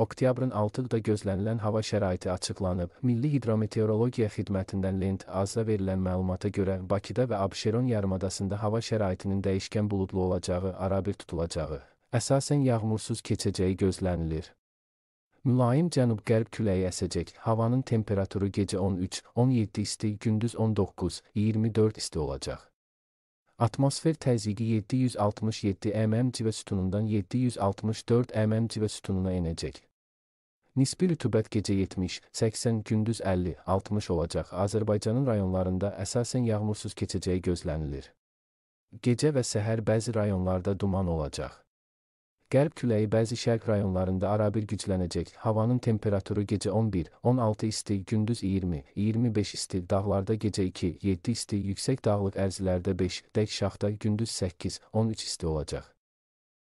Oktyabrın 6-da gözlənilən hava şəraiti açıqlanıb. Milli Hidrometeorologiya Xidmətindən Lent AZ-a verilən məlumata görə Bakıda və Abşeron yarımadasında hava şəraitinin dəyişkən buludlu olacağı, arabir tutulacağı, əsasən yağmursuz keçəcəyi gözlənilir. Mülayim cənub-qərb küləyi əsəcək. Havanın temperaturu gecə 13-17 isti, gündüz 19-24 isti olacaq. Atmosfer təzyiqi 767 mm civə sütunundan 764 mm civə sütununa enəcək. Nisbi rütubət gecə 70, 80, gündüz 50, 60 olacaq. Azərbaycanın rayonlarında əsasən yağmursuz keçəcəyi gözlənilir. Gecə və səhər bəzi rayonlarda duman olacaq. Qərb küləyi bəzi şərq rayonlarında arabir güclənəcək. Havanın temperaturu gecə 11, 16 isti, gündüz 20, 25 isti, dağlarda gecə 2, 7 isti, yüksək dağlıq ərzlərdə 5, dək şaxda gündüz 8, 13 isti olacaq.